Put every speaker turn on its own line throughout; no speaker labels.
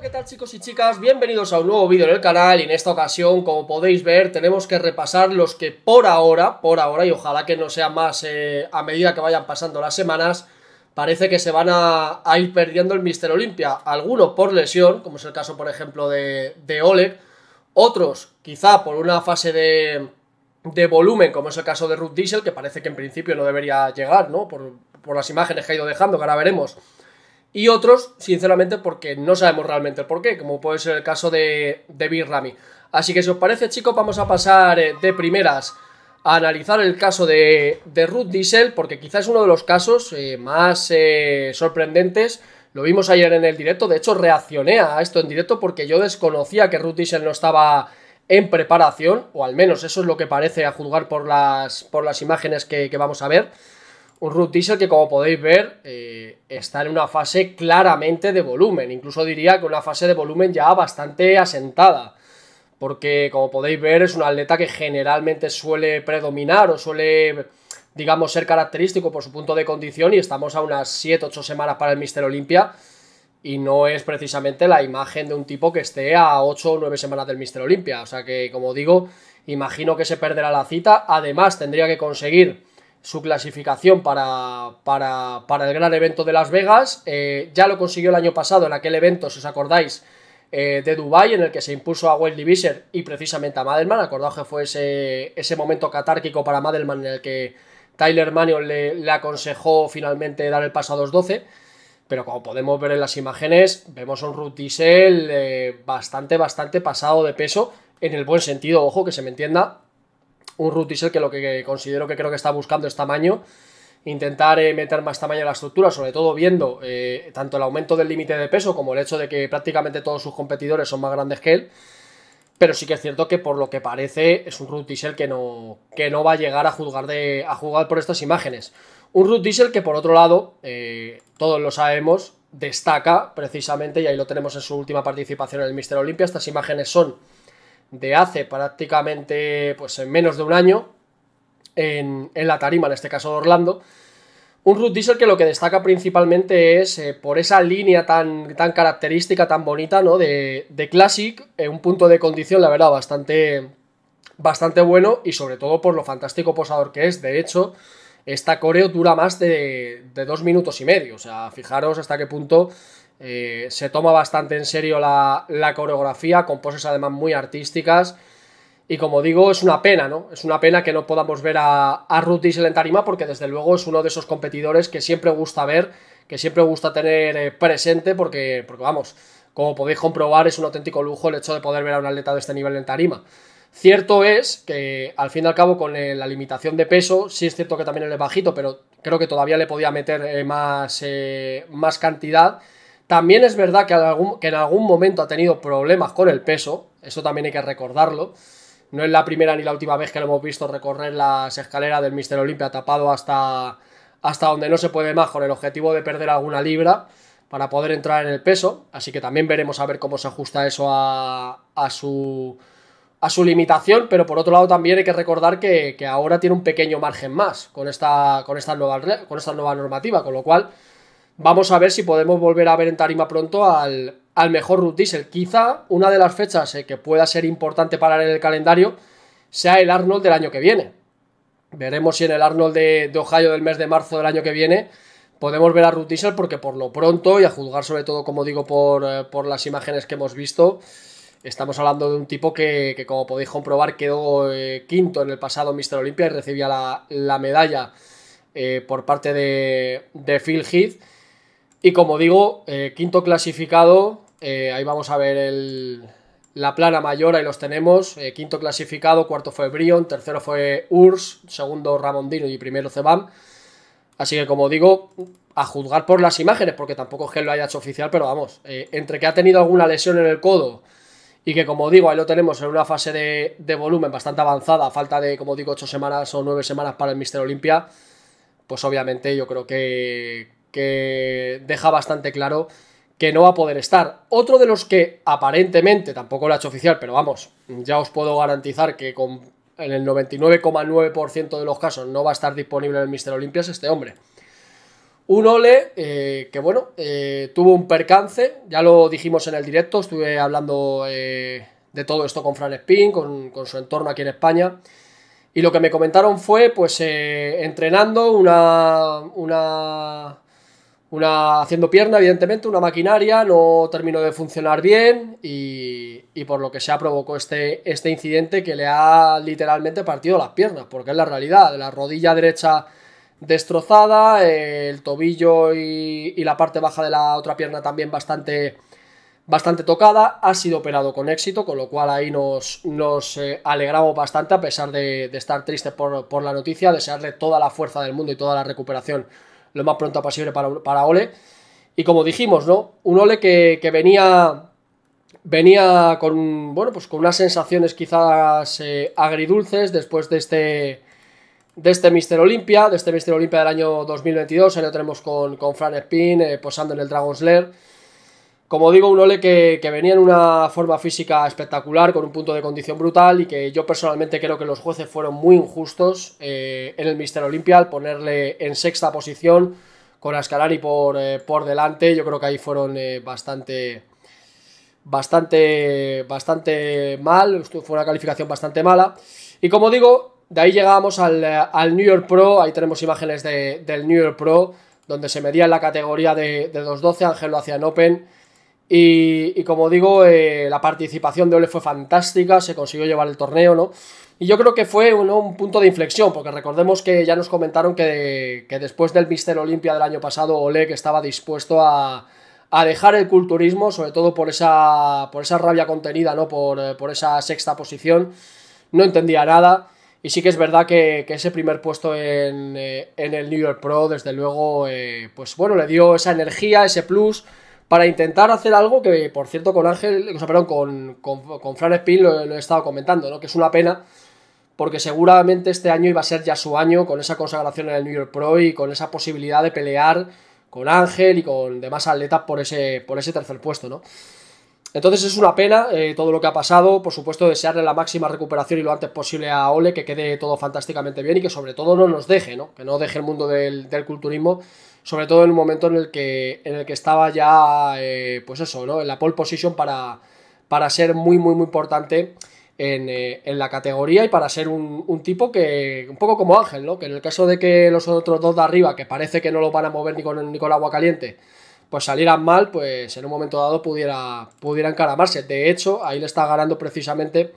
¿qué tal chicos y chicas? Bienvenidos a un nuevo vídeo en el canal y en esta ocasión, como podéis ver, tenemos que repasar los que por ahora, por ahora, y ojalá que no sea más eh, a medida que vayan pasando las semanas, parece que se van a, ir perdiendo el Mister Olimpia. Algunos por lesión, como es el caso, por ejemplo, de, Oleg, otros quizá por una fase de, volumen, como es el caso de Ruth Diesel, que parece que en principio no debería llegar, ¿no? Por, por las imágenes que ha ido dejando, que ahora veremos y otros, sinceramente, porque no sabemos realmente el porqué, como puede ser el caso de, de Así que si os parece, chicos, vamos a pasar eh, de primeras a analizar el caso de, de Ruth Diesel, porque quizás es uno de los casos eh, más eh, sorprendentes. Lo vimos ayer en el directo, de hecho reaccioné a esto en directo porque yo desconocía que Ruth Diesel no estaba en preparación, o al menos eso es lo que parece a juzgar por las, por las imágenes que, que vamos a ver. Un root que como podéis ver eh, está en una fase claramente de volumen, incluso diría que una fase de volumen ya bastante asentada, porque como podéis ver es una atleta que generalmente suele predominar o suele, digamos, ser característico por su punto de condición y estamos a unas 7-8 semanas para el Mister Olympia y no es precisamente la imagen de un tipo que esté a 8 o 9 semanas del Mister Olimpia, o sea que como digo, imagino que se perderá la cita, además tendría que conseguir su clasificación para, para, el gran evento de Las Vegas. Eh, ya lo consiguió el año pasado en aquel evento, si os acordáis, eh, de Dubai en el que se impuso a Well Division y precisamente a Madelman. Acordaos que fue ese, momento catárquico para Madelman en el que Tyler Manion le, aconsejó finalmente dar el paso a 2-12. Pero como podemos ver en las imágenes, vemos a un Rutisel eh, bastante, bastante pasado de peso, en el buen sentido, ojo, que se me entienda, un Diesel que lo que considero que creo que está buscando es tamaño. Intentar eh, meter más tamaño en la estructura, sobre todo viendo eh, tanto el aumento del límite de peso como el hecho de que prácticamente todos sus competidores son más grandes que él. Pero sí que es cierto que por lo que parece es un root diesel que no, que no va a llegar a jugar, a por estas imágenes. Un root diesel que por otro lado, eh, todos lo sabemos, destaca precisamente, y ahí lo tenemos en su última participación en el Mister Olympia, estas imágenes son de hace prácticamente pues en menos de un año en, la tarima, en este caso de Orlando. Un Root Diesel que lo que destaca principalmente es eh, por esa línea tan, tan característica, tan bonita, ¿no? De, de Classic, en eh, un punto de condición, la verdad, bastante, bastante bueno y sobre todo por lo fantástico posador que es. De hecho, esta coreo dura más de, de dos minutos y medio. O sea, fijaros hasta qué punto eh, se toma bastante en serio la, coreografía, con poses además muy artísticas. Y como digo, es una pena, ¿no? Es una pena que no podamos ver a, a Ruth en Tarima, porque desde luego es uno de esos competidores que siempre gusta ver, que siempre gusta tener eh, presente, porque, porque vamos, como podéis comprobar, es un auténtico lujo el hecho de poder ver a un atleta de este nivel en Tarima. Cierto es que al fin y al cabo con eh, la limitación de peso, sí es cierto que también es bajito, pero creo que todavía le podía meter más, más cantidad. También es verdad que, en algún momento ha tenido problemas con el peso, eso también hay que recordarlo. No es la primera ni la última vez que lo hemos visto recorrer las escaleras del Mister Olympia tapado hasta, hasta donde no se puede más con el objetivo de perder alguna libra para poder entrar en el peso. Así que también veremos a ver cómo se ajusta eso a, su, a su limitación. Pero por otro lado también hay que recordar que, ahora tiene un pequeño margen más con esta, con, esta nueva, con esta nueva normativa, con lo cual vamos a ver si podemos volver a ver en tarima pronto al, mejor Ruth Diesel. Quizá una de las fechas eh, que pueda ser importante para el calendario sea el Arnold del año que viene. Veremos si en el Arnold de, Ohio del mes de marzo del año que viene podemos ver a Ruth Diesel porque por lo pronto y a juzgar sobre todo, como digo, por, eh, las imágenes que hemos visto, estamos hablando de un tipo que, como podéis comprobar, quedó eh, quinto en el pasado Mr. Olympia y recibía la, la medalla por parte de, de Phil Heath y como digo, eh, quinto clasificado, eh, ahí vamos a ver la plana mayor, ahí los tenemos. Eh, quinto clasificado, cuarto fue Brion, tercero fue Urs, segundo Ramondino y primero Cebam. Así que como digo, a juzgar por las imágenes, porque tampoco es que lo haya hecho oficial, pero vamos, entre que ha tenido alguna lesión en el codo y que como digo, ahí lo tenemos en una fase de, volumen bastante avanzada, a falta de, como digo, ocho semanas o nueve semanas para el Mister Olimpia, pues obviamente yo creo que que deja bastante claro que no va a poder estar. Otro de los que aparentemente, tampoco lo ha hecho oficial, pero vamos, ya os puedo garantizar que con, en el 99,9% de los casos no va a estar disponible en el Mister es este hombre. Un Ole eh, que, bueno, eh, tuvo un percance, ya lo dijimos en el directo, estuve hablando eh, de todo esto con Fran Spin, con, con, su entorno aquí en España. Y lo que me comentaron fue, pues, entrenando una, una haciendo pierna, evidentemente, una maquinaria no terminó de funcionar bien y, y por lo que se provocó este, este incidente que le ha literalmente partido las piernas, porque es la realidad, la rodilla derecha destrozada, el tobillo y, la parte baja de la otra pierna también bastante, bastante tocada, ha sido operado con éxito, con lo cual ahí nos, nos eh, alegramos bastante a pesar de, estar triste por, por la noticia, desearle toda la fuerza del mundo y toda la recuperación lo más pronto posible para, para Ole. Y como dijimos, ¿no? Un Ole que, venía venía con bueno pues con unas sensaciones quizás eh, agridulces después de este de este Mister Olimpia, de este Mister Olimpia del año 2022, ahí lo tenemos con, con Fran Spin eh, posando en el Dragon's Lair como digo, un Ole que, venía en una forma física espectacular, con un punto de condición brutal y que yo personalmente creo que los jueces fueron muy injustos eh, en el Mister Olimpia al ponerle en sexta posición con Ascalari por, eh, por delante. Yo creo que ahí fueron eh, bastante, bastante, bastante mal, fue una calificación bastante mala. Y como digo, de ahí llegábamos al, New York Pro, ahí tenemos imágenes del New York Pro, donde se medía en la categoría de, 2-12, Ángel lo hacía en Open y, como digo, eh, la participación de Ole fue fantástica, se consiguió llevar el torneo, ¿no? Y yo creo que fue un punto de inflexión, porque recordemos que ya nos comentaron que, después del Mister Olimpia del año pasado, Ole que estaba dispuesto a, dejar el culturismo, sobre todo por esa, por esa rabia contenida, ¿no? por, eh, esa sexta posición. No entendía nada. Y sí que es verdad que, ese primer puesto eh, en, el New York Pro, desde luego, pues bueno, le dio esa energía, ese plus para intentar hacer algo que, por cierto, con Ángel, perdón, con, con, Fran Spin lo, he estado comentando, ¿no? Que es una pena, porque seguramente este año iba a ser ya su año con esa consagración en el New York Pro y con esa posibilidad de pelear con Ángel y con demás atletas por ese, por ese tercer puesto, ¿no? Entonces es una pena eh, todo lo que ha pasado, por supuesto desearle la máxima recuperación y lo antes posible a Ole, que quede todo fantásticamente bien y que sobre todo no nos deje, ¿no? Que no deje el mundo del, del culturismo sobre todo en un momento en el que, en el que estaba ya, eh, pues eso, ¿no? En la pole position para, para ser muy, muy, muy importante en, eh, en la categoría y para ser un, tipo que, un poco como Ángel, ¿no? Que en el caso de que los otros dos de arriba, que parece que no lo van a mover ni con, el agua caliente, pues salieran mal, pues en un momento dado pudiera, pudiera encaramarse. De hecho, ahí le está ganando precisamente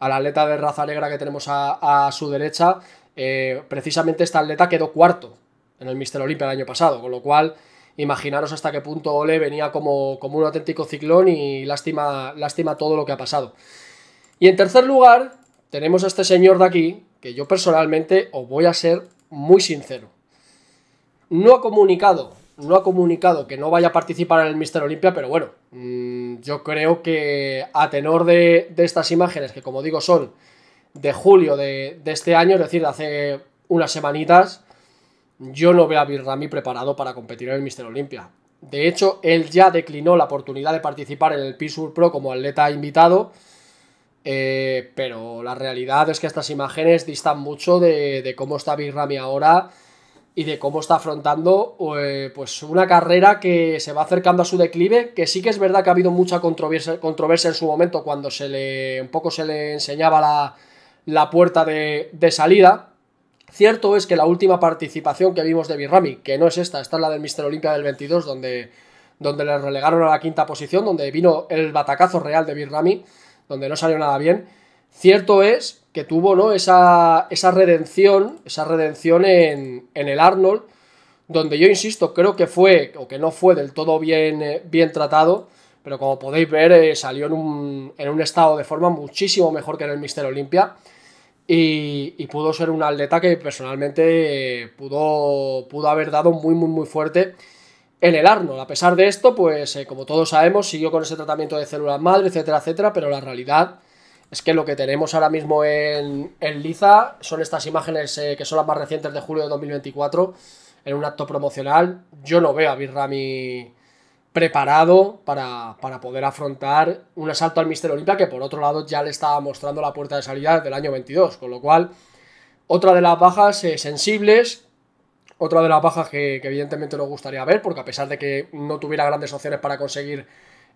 a la atleta de raza negra que tenemos a, su derecha, eh, precisamente esta atleta quedó cuarto en el Mister Olimpia el año pasado, con lo cual imaginaros hasta qué punto Ole venía como, como un auténtico ciclón y lástima, lástima todo lo que ha pasado. Y en tercer lugar, tenemos a este señor de aquí, que yo personalmente os voy a ser muy sincero. No ha comunicado, no ha comunicado que no vaya a participar en el Mister Olimpia, pero bueno, mm, yo creo que a tenor de, estas imágenes, que como digo son de julio de, de este año, es decir, de hace unas semanitas, yo no veo a Birrami preparado para competir en el Mister Olympia. De hecho, él ya declinó la oportunidad de participar en el Pisur Pro como atleta invitado, eh, pero la realidad es que estas imágenes distan mucho de, cómo está Birrami ahora y de cómo está afrontando eh, pues una carrera que se va acercando a su declive, que sí que es verdad que ha habido mucha controversia, en su momento cuando se le, un poco se le enseñaba la, puerta de, de salida, Cierto es que la última participación que vimos de Birrami, que no es esta, esta es la del Mister Olimpia del 22, donde, donde le relegaron a la quinta posición, donde vino el batacazo real de Birrami, donde no salió nada bien. Cierto es que tuvo ¿no? esa, redención, esa redención en, en, el Arnold, donde yo insisto, creo que fue, o que no fue del todo bien, eh, bien tratado, pero como podéis ver, eh, salió en un, en un estado de forma muchísimo mejor que en el Mister Olimpia. Y, pudo ser un atleta que personalmente eh, pudo, pudo haber dado muy, muy, muy fuerte en el Arnold. A pesar de esto, pues eh, como todos sabemos, siguió con ese tratamiento de células madre, etcétera, etcétera, pero la realidad es que lo que tenemos ahora mismo en, Liza son estas imágenes eh, que son las más recientes de julio de 2024 en un acto promocional. Yo no veo a Birrami preparado para, poder afrontar un asalto al Mister Olimpia que por otro lado ya le estaba mostrando la puerta de salida del año 22, con lo cual otra de las bajas eh, sensibles, otra de las bajas que, evidentemente nos gustaría ver, porque a pesar de que no tuviera grandes opciones para conseguir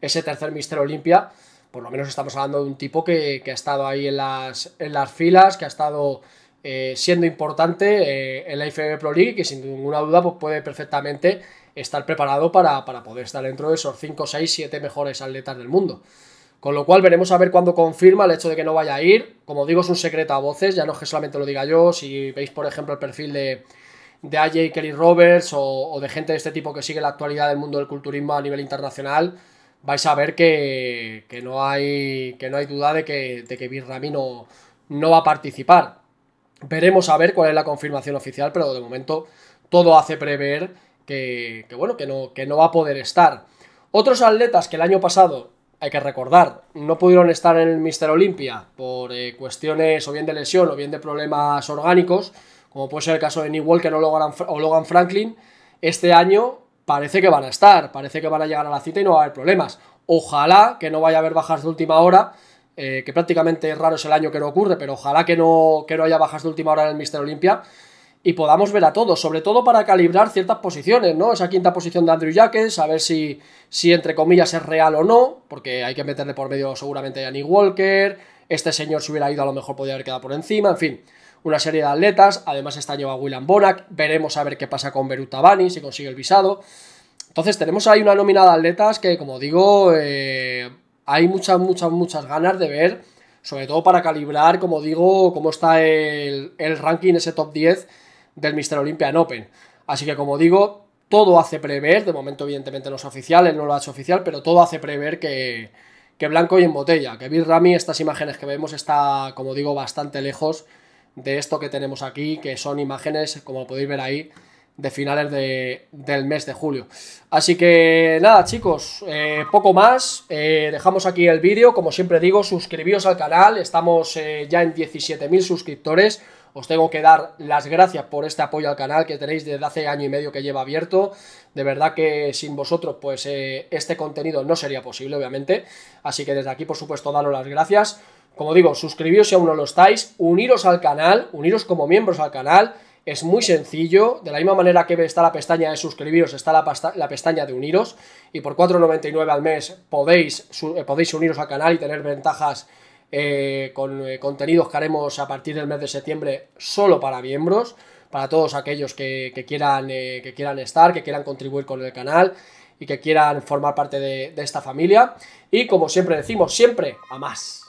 ese tercer Mister Olimpia, por lo menos estamos hablando de un tipo que, ha estado ahí en las, en las filas, que ha estado eh, siendo importante eh, en la IFB Pro League y que sin ninguna duda pues, puede perfectamente estar preparado para, poder estar dentro de esos 5, 6, 7 mejores atletas del mundo. Con lo cual veremos a ver cuándo confirma el hecho de que no vaya a ir. Como digo, es un secreto a voces, ya no es que solamente lo diga yo. Si veis, por ejemplo, el perfil de, de AJ Kelly Roberts o, de gente de este tipo que sigue la actualidad del mundo del culturismo a nivel internacional, vais a ver que, no, hay, que no hay duda de que, de no, no va a participar. Veremos a ver cuál es la confirmación oficial, pero de momento todo hace prever que, bueno, que no, que no va a poder estar. Otros atletas que el año pasado, hay que recordar, no pudieron estar en el Mister Olimpia por eh, cuestiones o bien de lesión o bien de problemas orgánicos, como puede ser el caso de Nick Walker o Logan, Franklin, este año parece que van a estar, parece que van a llegar a la cita y no va a haber problemas. Ojalá que no vaya a haber bajas de última hora, eh, que prácticamente es raro es el año que no ocurre, pero ojalá que no, que no haya bajas de última hora en el Mister Olimpia y podamos ver a todos, sobre todo para calibrar ciertas posiciones, ¿no? Esa quinta posición de Andrew yaques a ver si, si entre comillas es real o no, porque hay que meterle por medio seguramente a Nick Walker, este señor se hubiera ido a lo mejor podría haber quedado por encima, en fin, una serie de atletas, además este año va William Bonac, veremos a ver qué pasa con Beruta Bani, si consigue el visado. Entonces tenemos ahí una nómina de atletas que, como digo, eh, hay muchas, muchas, muchas ganas de ver, sobre todo para calibrar, como digo, cómo está el, el ranking, ese top 10 del Mr. en Open. Así que como digo, todo hace prever, de momento evidentemente no es oficial, él no lo ha hecho oficial, pero todo hace prever que, que Blanco y en botella, que Bill Ramy, estas imágenes que vemos está, como digo, bastante lejos de esto que tenemos aquí, que son imágenes, como podéis ver ahí, de finales de, del mes de julio. Así que nada chicos, eh, poco más, eh, dejamos aquí el vídeo, como siempre digo, suscribíos al canal, estamos eh, ya en 17.000 suscriptores, os tengo que dar las gracias por este apoyo al canal que tenéis desde hace año y medio que lleva abierto. De verdad que sin vosotros, pues eh, este contenido no sería posible, obviamente. Así que desde aquí, por supuesto, daros las gracias. Como digo, suscribiros si aún no lo estáis, uniros al canal, uniros como miembros al canal. Es muy sencillo, de la misma manera que está la pestaña de suscribiros, está la, pestaña de uniros y por 4,99 al mes podéis, eh, podéis uniros al canal y tener ventajas eh, con eh, contenidos que haremos a partir del mes de septiembre solo para miembros, para todos aquellos que, quieran, eh, que quieran estar, que quieran contribuir con el canal y que quieran formar parte de esta familia. Y como siempre decimos, siempre a más.